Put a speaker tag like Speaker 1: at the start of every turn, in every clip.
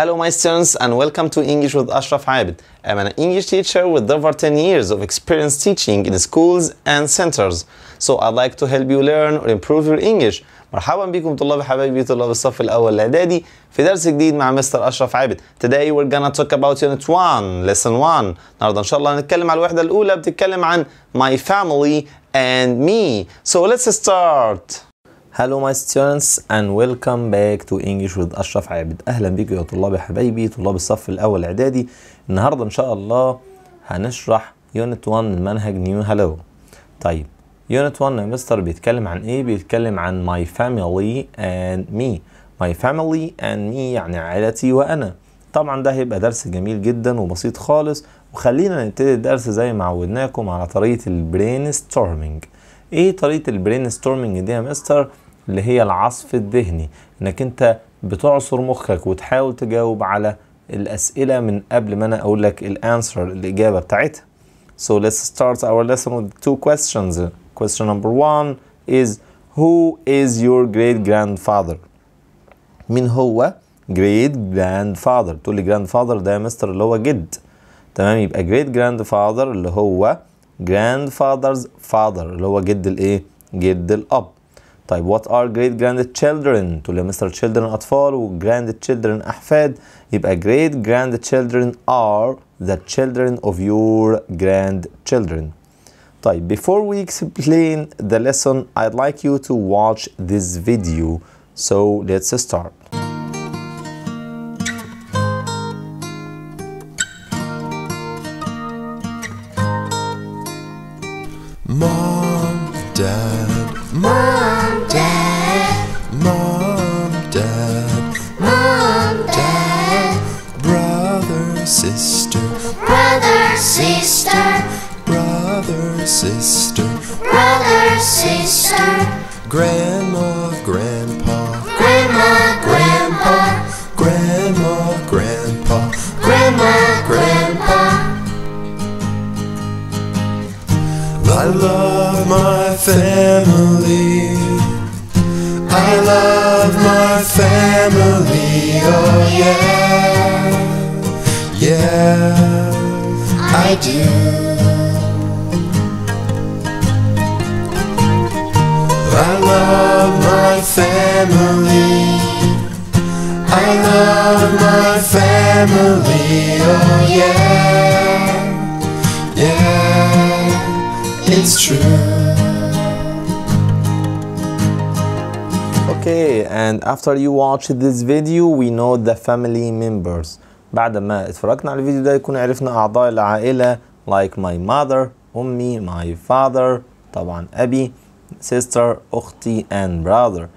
Speaker 1: Hello my students and welcome to English with Ashraf Abid. I'm an English teacher with over 10 years of experience teaching in schools and centers. So I'd like to help you learn or improve your English. مرحبا بكم طلاب حبايبي طلاب الصف الأول الإعدادي في درس جديد مع مستر أشرف عابد. Today we're gonna talk about unit 1, lesson 1. النهارده إن شاء الله هنتكلم على الوحدة الأولى بتتكلم عن my family and me. So let's start. Hello ماي students اند ويلكم باك تو انجلش with اشرف عابد اهلا بيكم يا طلاب يا حبايبي طلاب الصف الاول اعدادي النهارده ان شاء الله هنشرح يونت 1 من منهج نيو هلو طيب يونت 1 يا مستر بيتكلم عن ايه بيتكلم عن ماي فاميلي اند مي ماي فاميلي اند مي يعني عائلتي وانا طبعا ده هيبقى درس جميل جدا وبسيط خالص وخلينا نبتدي الدرس زي ما عودناكم على طريقه البرين ستورمينج ايه طريقه البرين ستورمنج دي يا مستر اللي هي العصف الذهني انك انت بتعصر مخك وتحاول تجاوب على الاسئله من قبل ما انا اقول لك الانسر الاجابه بتاعتها So let's start our lesson with two questions. Question number one is Who is your great grandfather? مين هو great grandfather؟ تقول لي grandfather ده يا مستر اللي هو جد. تمام يبقى great grandfather اللي هو grandfather's father اللي هو جد الايه جد الاب طيب what are great grandchildren تقول لي مستر children أطفال و grandchildren أحفاد يبقى great grandchildren are the children of your grandchildren طيب before we explain the lesson I'd like you to watch this video so let's start Mom, Dad, brother, sister, brother, sister, brother, sister, brother, sister, grandma, grandpa, grandma, grandpa, grandma, grandpa, grandma, grandpa. I love my family. I love my family, oh yeah, yeah, I do. I love my family, I love my family, oh yeah, yeah, it's true. Okay, and after you watch this video we know the family members. بعد ما اتفرجنا على الفيديو ده يكون عرفنا أعضاء العائلة like my mother, أمي, my father, طبعا أبي, sister, أختي and brother,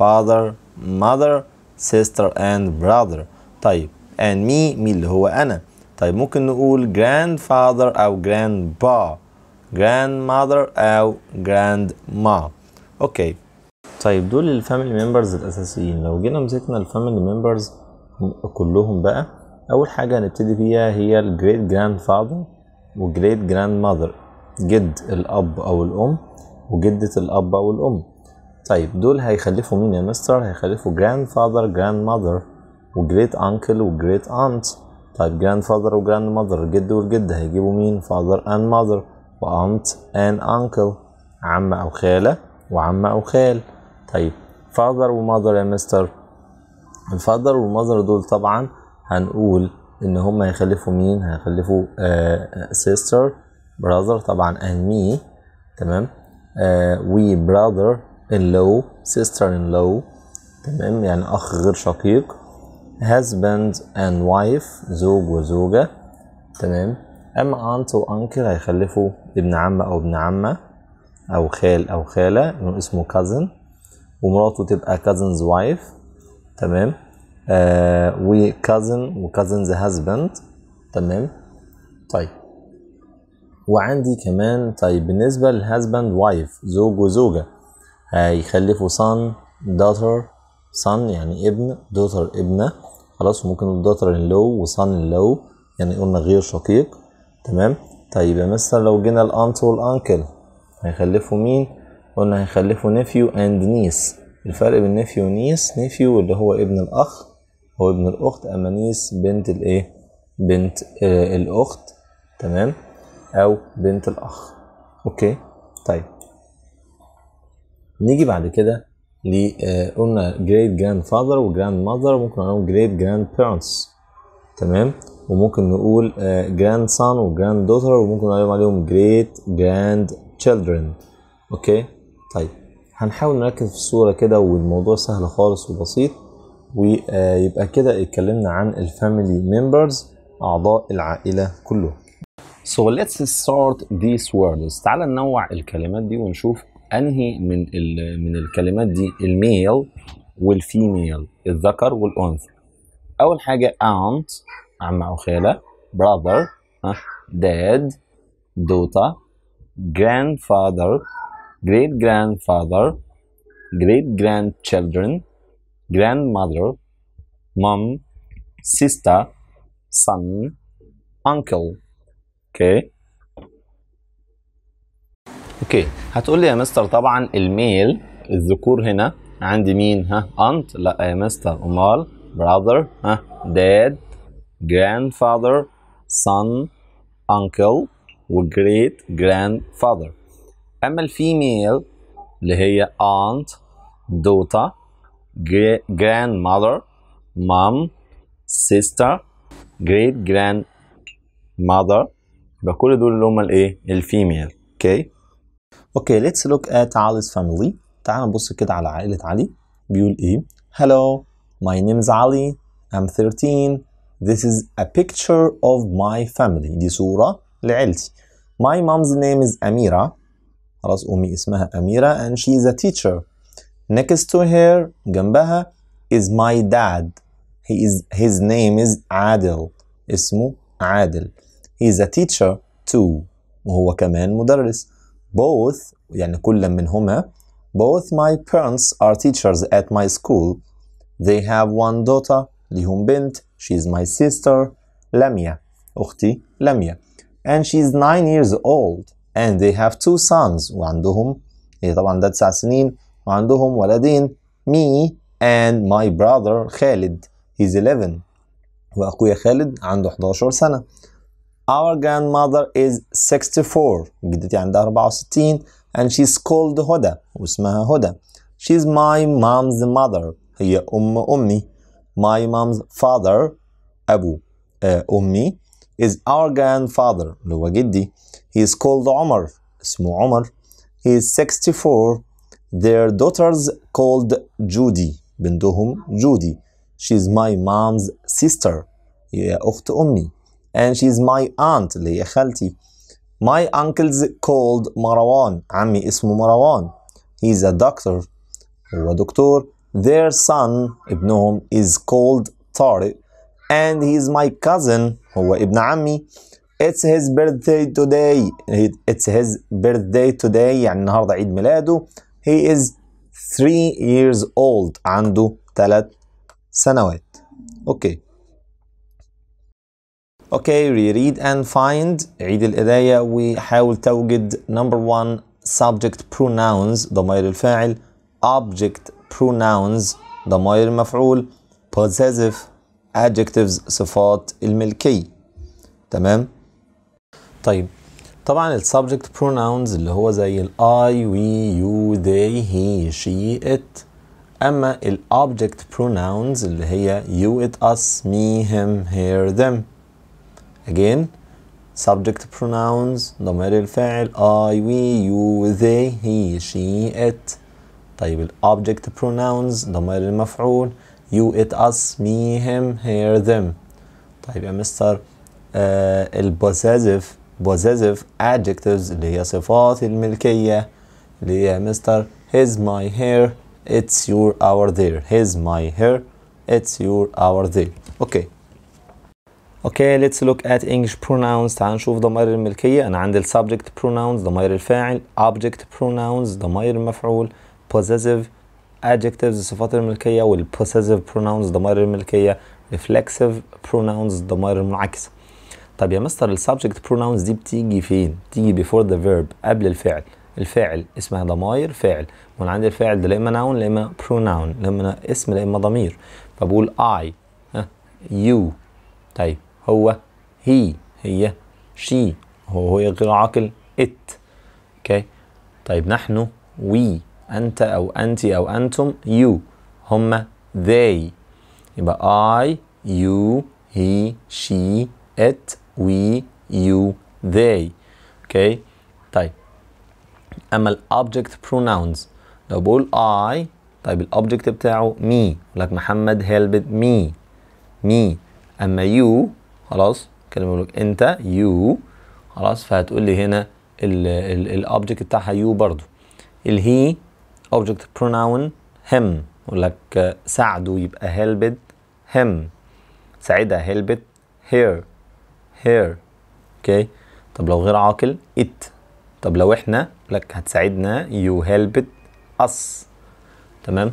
Speaker 1: father, mother, sister and brother. طيب and me مين اللي هو أنا؟ طيب ممكن نقول grandfather أو grandpa grandmother أو grandma. Okay. طيب دول الفاميلي ممبرز الاساسيين لو جينا مسكنا الفاميلي ممبرز كلهم بقى اول حاجه هنبتدي فيها هي الجريت جراند فادر وجريت جراند ماذر جد الاب او الام وجده الاب او الام طيب دول هيخلفوا مين يا مستر هيخلفوا جراند فادر جراند ماذر وجريت انكل وجريت انت طيب جراند فادر وجراند ماذر جد والجد هيجيبوا مين فادر اند ماذر وانت اند انكل عم او خاله وعم او خال طيب father وmother يا مستر الفاذر والمذر دول طبعا هنقول ان هما هيخلفوا مين هيخلفوا سيستر آه، براذر طبعا and me تمام وي آه، براذر in law sister in law تمام يعني اخ غير شقيق husband and wife زوج وزوجة تمام أما aunt وأنكل هيخلفوا ابن عم أو ابن عمة أو خال أو خالة اسمه cousin ومراته تبقى كازنز وايف تمام وكازن وكازنز هازبند تمام طيب وعندي كمان طيب بالنسبة للهازبند وايف زوج وزوجة هيخلفوا آه، صن daughter صن يعني ابن دوتر ابنة خلاص ممكن دوتر لو وصن لو يعني قلنا غير شقيق تمام طيب مثلا لو جينا الانت والانكل هيخلفوا مين قلنا هيخلفوا نيفيو اند نيس الفرق بين نيفيو ونيس نيفيو اللي هو ابن الاخ هو ابن الاخت اما نيس بنت الايه بنت آه الاخت تمام او بنت الاخ اوكي طيب نيجي بعد كده ل آه قلنا جريت جراند فاذر وجراند ماذر وممكن نقول جريت جراند بيرنتس تمام وممكن نقول جراند سان وجراند دوتر وممكن نقول عليهم جريت جراند تشيلدرن اوكي طيب هنحاول نركز في الصورة كده والموضوع سهل خالص وبسيط ويبقى كده اتكلمنا عن الفاميلي ممبرز أعضاء العائلة كلهم So let's start these words تعال ننوع الكلمات دي ونشوف أنهي من من الكلمات دي الميل والفيميل الذكر والأنثى أول حاجة aunt عمة أو خالة brother dad daughter grandfather great grandfather, great grandchildren, grandmother, mom, sister, son, uncle. Okay. اوكي هتقول لي يا مستر طبعا الميل الذكور هنا عندي مين ها انت لا يا مستر امال brother ها dad grandfather son uncle و great grandfather اما الفيميل اللي هي aunt daughter grandmother mom sister great grandmother يبقى كل دول اللي هم الايه الفيميل اوكي اوكي ليتس لوك ات علي's family تعال نبص كده على عائلة علي بيقول ايه hello my name is Ali I'm 13 this is a picture of my family دي صورة لعيلتي my mom's name is Amira خلاص أمي اسمها أميرة and she is a teacher next to her جنبها is my dad he is his name is عادل اسمه عادل he is a teacher too وهو كمان مدرس both يعني كل منهما both my parents are teachers at my school they have one daughter ليهم بنت she is my sister لميا أختي لميا and she is nine years old and they have two sons وعندهم طبعا ده تسع سنين وعندهم ولدين me and my brother خالد he's 11 وأخويا خالد عنده 11 سنة Our grandmother is 64 جدتي عندها 64 and she's called هدى واسمها هدى She's my mom's mother هي أم أمي My mom's father أبو eh, أمي is our grandfather, Nuwa He is called Omar, Smu Omar. He is 64. Their daughters called Judy, bintuhum Judy. She is my mom's sister, يا أخت أمي. And she is my aunt, اللي هي خالتي. My uncle's called Marwan, عمي اسمه مروان. He is a doctor, هو دكتور. Their son, ابنهم, is called Tariq and he's my cousin هو ابن عمي It's his birthday today It's his birthday today يعني النهاردة عيد ميلاده He is 3 years old عنده ثلاث سنوات Okay Okay reread and find عيد القراية وحاول توجد number one subject pronouns ضمير الفاعل object pronouns ضمير المفعول possessive adjectives صفات الملكي تمام طيب طبعا ال subject pronouns اللي هو زي ال I, we, you, they he, she, it اما ال object pronouns اللي هي you it us me him her, them again subject pronouns ضمير الفاعل I we you they he she it طيب ال object pronouns ضمير المفعول you it us me him hear them طيب يا مستر آه البوسيسيف possessive adjectives اللي هي صفات الملكية اللي هي مستر his my hair it's your our their his my hair it's your our their اوكي okay. اوكي okay, let's look at English pronouns تعال نشوف ضمائر الملكية أنا عندي subject pronouns ضمائر الفاعل object pronouns ضمائر المفعول possessive adjectives الصفات الملكية وال possessive pronouns ضمائر الملكية reflexive pronouns ضمائر المنعكسة طب يا مستر ال subject pronouns دي بتيجي فين؟ بتيجي before the verb قبل الفعل الفاعل اسمها ضماير فاعل وانا عندي الفاعل ده لا اما نون لا اما بروناون لا اما اسم لا اما ضمير فبقول I ها يو طيب هو هي هي شي هو هو غير عاقل ات اوكي okay. طيب نحن وي أنت أو أنت أو أنتم you هم they يبقى I you he she it we you they okay طيب أما ال object pronouns لو بقول I طيب ال object بتاعه me لك محمد helped me me أما you خلاص كلمة بقول لك أنت you خلاص فهتقول لي هنا object بتاعها you برضو he object pronoun him ولك ساعده يبقى helped him ساعدها helped her her اوكي okay. طب لو غير عاقل it طب لو احنا لك هتساعدنا you helped us تمام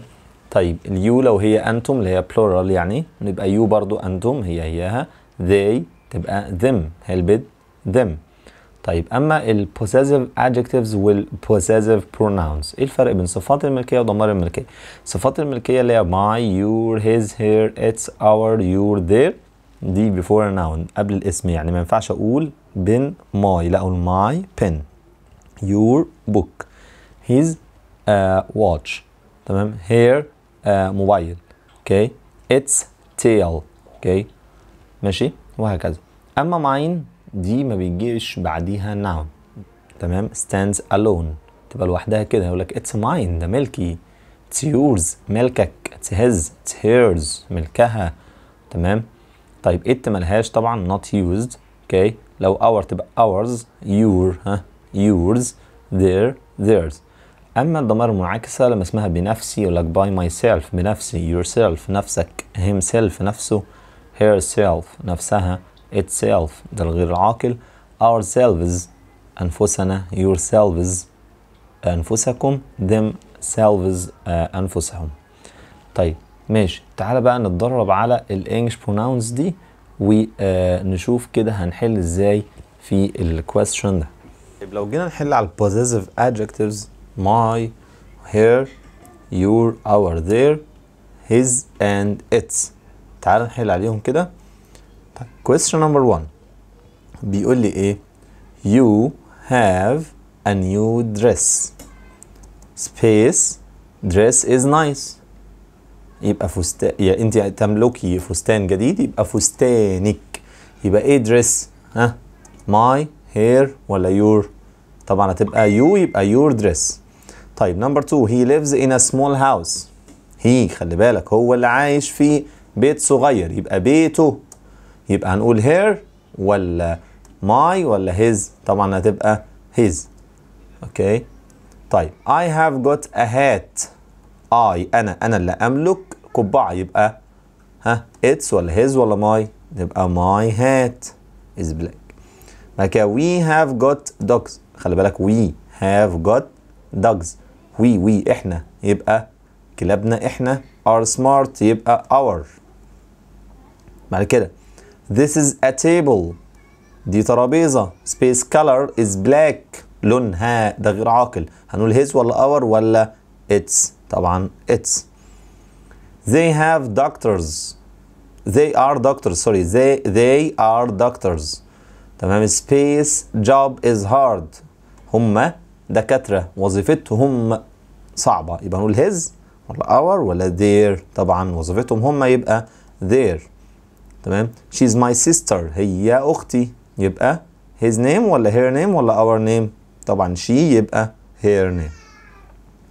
Speaker 1: طيب اليو لو هي انتم اللي هي plural يعني نبقى يو برضو انتم هي هيها they تبقى them helped them طيب أما ال possessive adjectives وال possessive pronouns إيه الفرق بين صفات الملكية وضمائر الملكية؟ صفات الملكية اللي هي my, your, his, her, its, our, your, their دي before a noun قبل الاسم يعني ما ينفعش أقول بن ماي لا أقول ماي بن يور بوك هيز واتش تمام هير موبايل اوكي اتس its tail اوكي ماشي وهكذا أما ماين دي ما بيجيش بعديها noun تمام stands alone تبقى لوحدها كده يقول لك it's mine ده ملكي it's yours ملكك it's his it's hers ملكها تمام طيب it ملهاش طبعا not used اوكي okay. لو our تبقى ours your ها yours their theirs اما الضمائر المنعكسه لما اسمها بنفسي يقول لك by myself بنفسي yourself نفسك himself نفسه herself نفسها itself ده الغير العاقل ourselves أنفسنا yourselves أنفسكم themselves آه، أنفسهم طيب ماشي تعالى بقى نتدرب على الانجش بروناونز دي ونشوف آه، كده هنحل ازاي في الكويستشن ده طيب لو جينا نحل على البوزيسيف adjectives my her your our their his and its تعال نحل عليهم كده طيب question number one بيقول لي ايه you have a new dress space dress is nice يبقى فستان يا انت تملكي فستان جديد يبقى فستانك يبقى ايه دريس ها ماي هير ولا يور طبعا هتبقى يو يبقى يور دريس طيب نمبر 2 هي ليفز in ا سمول هاوس هي خلي بالك هو اللي عايش في بيت صغير يبقى بيته يبقى هنقول هير ولا ماي ولا هيز طبعا هتبقى هيز اوكي طيب اي هاف جوت ا هات اي أنا أنا اللي أملك قبعة يبقى ها اتس ولا هيز ولا ماي يبقى ماي هات از بلاك بعد كده وي هاف جوت دوجز خلي بالك وي هاف جوت دوجز وي وي احنا يبقى كلابنا احنا ار سمارت يبقى اور بعد كده This is a table دي ترابيزة space color is black لونها ده غير عاقل هنقول his ولا our ولا its طبعا its they have doctors they are doctors sorry they they are doctors تمام space job is hard هم دكاترة وظيفتهم صعبة يبقى نقول his ولا our ولا their طبعا وظيفتهم هم يبقى their تمام she's ماي سيستر هي اختي يبقى his name ولا her name ولا our name طبعا she يبقى her name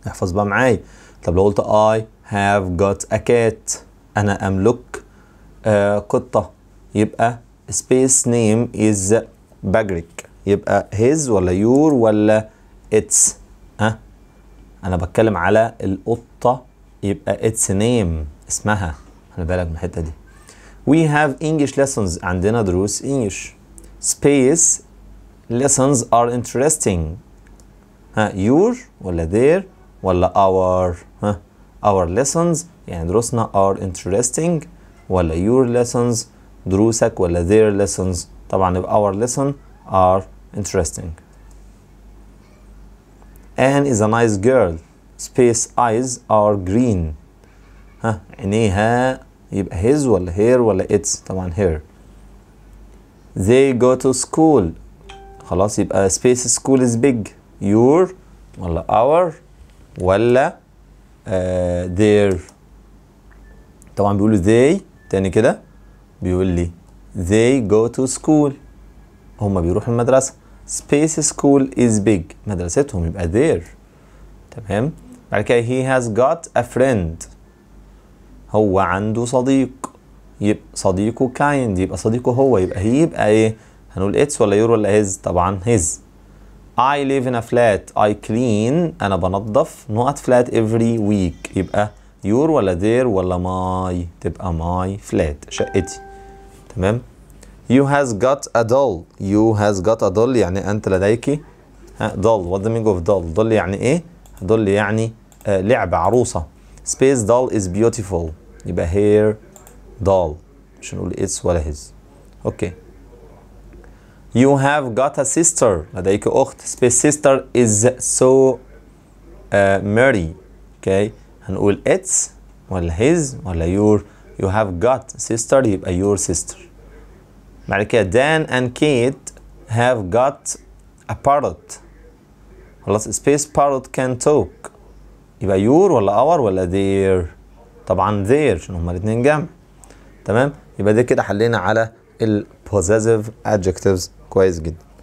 Speaker 1: احفظ بقى معايا طب لو قلت I have got a cat انا املك آه قطه يبقى space name is بجريك يبقى his ولا your ولا its أه؟ انا بتكلم على القطه يبقى its name اسمها خلي بالك من الحته دي we have English lessons عندنا دروس English space lessons are interesting ها your ولا their ولا our ها our lessons يعني دروسنا are interesting ولا your lessons دروسك ولا their lessons طبعا our lesson are interesting Anne is a nice girl space eyes are green ها عينيها يبقى his ولا her ولا its طبعا her they go to school خلاص يبقى space school is big your ولا our ولا uh, their طبعا بيقولوا they تاني كده بيقول لي they go to school هما بيروحوا المدرسة space school is big مدرستهم يبقى their تمام بعد كده he has got a friend هو عنده صديق يبقى صديقه كايند يبقى صديقه هو يبقى هي يبقى ايه هنقول اتس ولا يور ولا هيز طبعا هيز I live in a flat I clean أنا بنظف نقط flat every week يبقى يور ولا their ولا my تبقى my flat شقتي تمام You has got a doll You has got a doll يعني أنت لديك ها doll what the meaning of doll doll يعني إيه doll يعني آه لعبة عروسة Space doll is beautiful يبقى هير doll مش نقول its ولا his اوكي You have got a sister لديك أخت space sister is so uh, merry okay هنقول its ولا his ولا your you have got sister يبقى your sister بعد كده Dan and Kate have got a parrot خلاص space parrot can talk يبقى your ولا our ولا their طبعا ذير شنو هما الاثنين جمع تمام يبقى ده كده حلينا على possessive ادجكتيفز كويس جدا